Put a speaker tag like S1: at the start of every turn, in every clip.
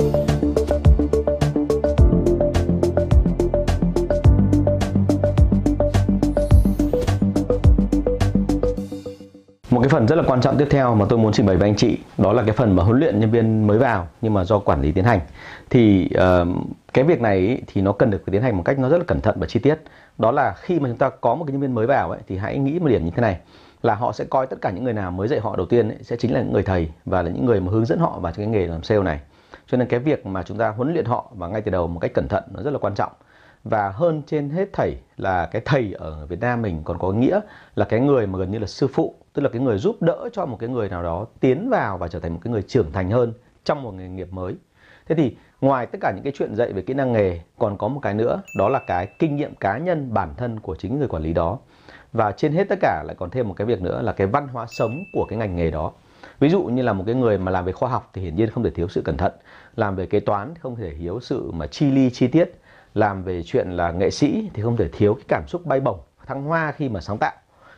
S1: Một cái phần rất là quan trọng tiếp theo mà tôi muốn trình bày với anh chị đó là cái phần mà huấn luyện nhân viên mới vào nhưng mà do quản lý tiến hành. Thì uh, cái việc này ý, thì nó cần được tiến hành một cách nó rất là cẩn thận và chi tiết. Đó là khi mà chúng ta có một cái nhân viên mới vào ấy thì hãy nghĩ một điểm như thế này là họ sẽ coi tất cả những người nào mới dạy họ đầu tiên ấy, sẽ chính là những người thầy và là những người mà hướng dẫn họ vào cái nghề làm sale này cho nên cái việc mà chúng ta huấn luyện họ và ngay từ đầu một cách cẩn thận nó rất là quan trọng và hơn trên hết thầy là cái thầy ở Việt Nam mình còn có nghĩa là cái người mà gần như là sư phụ tức là cái người giúp đỡ cho một cái người nào đó tiến vào và trở thành một cái người trưởng thành hơn trong một nghề nghiệp mới thế thì ngoài tất cả những cái chuyện dạy về kỹ năng nghề còn có một cái nữa đó là cái kinh nghiệm cá nhân bản thân của chính người quản lý đó và trên hết tất cả lại còn thêm một cái việc nữa là cái văn hóa sống của cái ngành nghề đó ví dụ như là một cái người mà làm về khoa học thì hiển nhiên không thể thiếu sự cẩn thận làm về kế toán không thể thiếu sự mà chi ly chi tiết làm về chuyện là nghệ sĩ thì không thể thiếu cái cảm xúc bay bổng thăng hoa khi mà sáng tạo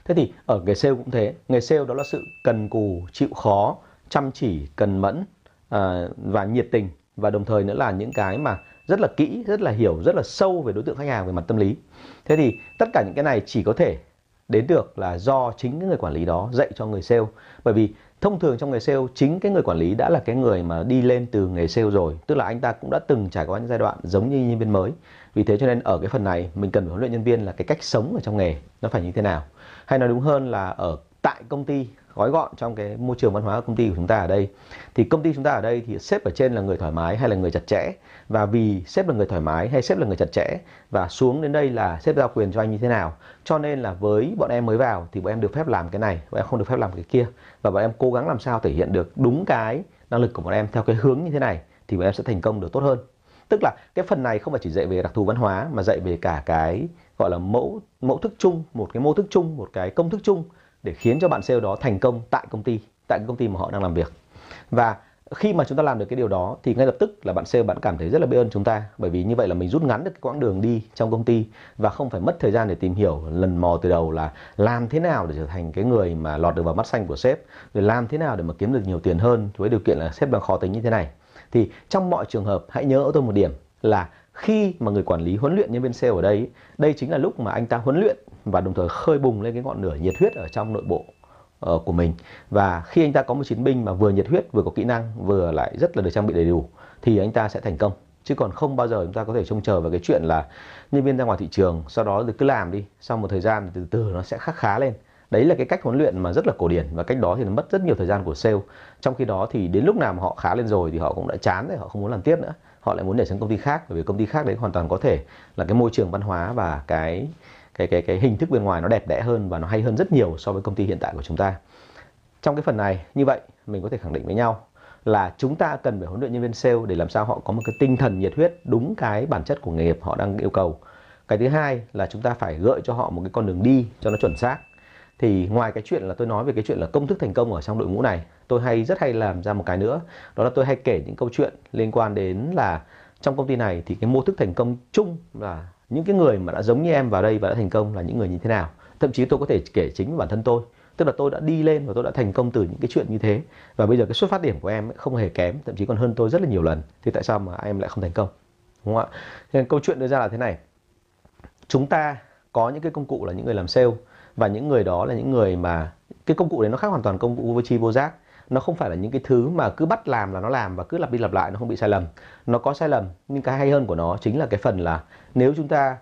S1: thế thì ở nghề sale cũng thế nghề sale đó là sự cần cù chịu khó chăm chỉ cần mẫn à, và nhiệt tình và đồng thời nữa là những cái mà rất là kỹ rất là hiểu rất là sâu về đối tượng khách hàng về mặt tâm lý thế thì tất cả những cái này chỉ có thể đến được là do chính cái người quản lý đó dạy cho người sale bởi vì thông thường trong nghề sale chính cái người quản lý đã là cái người mà đi lên từ nghề sale rồi tức là anh ta cũng đã từng trải qua những giai đoạn giống như nhân viên mới vì thế cho nên ở cái phần này mình cần phải huấn luyện nhân viên là cái cách sống ở trong nghề nó phải như thế nào hay nói đúng hơn là ở tại công ty gói gọn trong cái môi trường văn hóa của công ty của chúng ta ở đây thì công ty chúng ta ở đây thì sếp ở trên là người thoải mái hay là người chặt chẽ và vì sếp là người thoải mái hay sếp là người chặt chẽ và xuống đến đây là sếp giao quyền cho anh như thế nào cho nên là với bọn em mới vào thì bọn em được phép làm cái này bọn em không được phép làm cái kia và bọn em cố gắng làm sao thể hiện được đúng cái năng lực của bọn em theo cái hướng như thế này thì bọn em sẽ thành công được tốt hơn tức là cái phần này không phải chỉ dạy về đặc thù văn hóa mà dạy về cả cái gọi là mẫu mẫu thức chung một cái mô thức chung một cái công thức chung để khiến cho bạn sale đó thành công tại công ty tại công ty mà họ đang làm việc và khi mà chúng ta làm được cái điều đó thì ngay lập tức là bạn sale bạn cảm thấy rất là biết ơn chúng ta bởi vì như vậy là mình rút ngắn được cái quãng đường đi trong công ty và không phải mất thời gian để tìm hiểu lần mò từ đầu là làm thế nào để trở thành cái người mà lọt được vào mắt xanh của sếp rồi làm thế nào để mà kiếm được nhiều tiền hơn với điều kiện là sếp đang khó tính như thế này thì trong mọi trường hợp hãy nhớ tôi một điểm là khi mà người quản lý huấn luyện nhân viên sale ở đây đây chính là lúc mà anh ta huấn luyện và đồng thời khơi bùng lên cái ngọn lửa nhiệt huyết ở trong nội bộ uh, của mình và khi anh ta có một chiến binh mà vừa nhiệt huyết vừa có kỹ năng vừa lại rất là được trang bị đầy đủ thì anh ta sẽ thành công chứ còn không bao giờ chúng ta có thể trông chờ vào cái chuyện là nhân viên ra ngoài thị trường sau đó cứ làm đi sau một thời gian từ từ nó sẽ khắc khá lên đấy là cái cách huấn luyện mà rất là cổ điển và cách đó thì nó mất rất nhiều thời gian của sale trong khi đó thì đến lúc nào mà họ khá lên rồi thì họ cũng đã chán rồi họ không muốn làm tiếp nữa họ lại muốn để sang công ty khác bởi vì công ty khác đấy hoàn toàn có thể là cái môi trường văn hóa và cái cái cái cái hình thức bên ngoài nó đẹp đẽ hơn và nó hay hơn rất nhiều so với công ty hiện tại của chúng ta trong cái phần này như vậy mình có thể khẳng định với nhau là chúng ta cần phải huấn luyện nhân viên sale để làm sao họ có một cái tinh thần nhiệt huyết đúng cái bản chất của nghề nghiệp họ đang yêu cầu cái thứ hai là chúng ta phải gợi cho họ một cái con đường đi cho nó chuẩn xác thì ngoài cái chuyện là tôi nói về cái chuyện là công thức thành công ở trong đội ngũ này tôi hay rất hay làm ra một cái nữa đó là tôi hay kể những câu chuyện liên quan đến là trong công ty này thì cái mô thức thành công chung là những cái người mà đã giống như em vào đây và đã thành công là những người như thế nào thậm chí tôi có thể kể chính bản thân tôi tức là tôi đã đi lên và tôi đã thành công từ những cái chuyện như thế và bây giờ cái xuất phát điểm của em không hề kém thậm chí còn hơn tôi rất là nhiều lần thì tại sao mà em lại không thành công đúng không ạ nên câu chuyện đưa ra là thế này chúng ta có những cái công cụ là những người làm sale và những người đó là những người mà cái công cụ đấy nó khác hoàn toàn công cụ vô tri vô giác nó không phải là những cái thứ mà cứ bắt làm là nó làm và cứ lặp đi lặp lại nó không bị sai lầm nó có sai lầm nhưng cái hay hơn của nó chính là cái phần là nếu chúng ta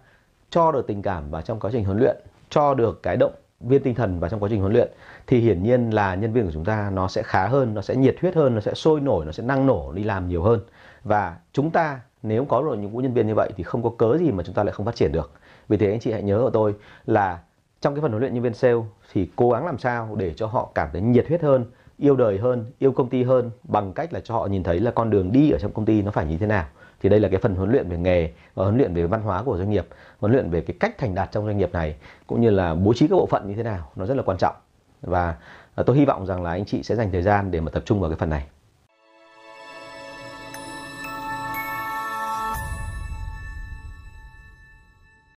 S1: cho được tình cảm vào trong quá trình huấn luyện cho được cái động viên tinh thần vào trong quá trình huấn luyện thì hiển nhiên là nhân viên của chúng ta nó sẽ khá hơn nó sẽ nhiệt huyết hơn nó sẽ sôi nổi nó sẽ năng nổ đi làm nhiều hơn và chúng ta nếu có đội những nhân viên như vậy thì không có cớ gì mà chúng ta lại không phát triển được vì thế anh chị hãy nhớ của tôi là trong cái phần huấn luyện nhân viên sale thì cố gắng làm sao để cho họ cảm thấy nhiệt huyết hơn yêu đời hơn yêu công ty hơn bằng cách là cho họ nhìn thấy là con đường đi ở trong công ty nó phải như thế nào thì đây là cái phần huấn luyện về nghề và huấn luyện về văn hóa của doanh nghiệp huấn luyện về cái cách thành đạt trong doanh nghiệp này cũng như là bố trí các bộ phận như thế nào nó rất là quan trọng và à, tôi hy vọng rằng là anh chị sẽ dành thời gian để mà tập trung vào cái phần này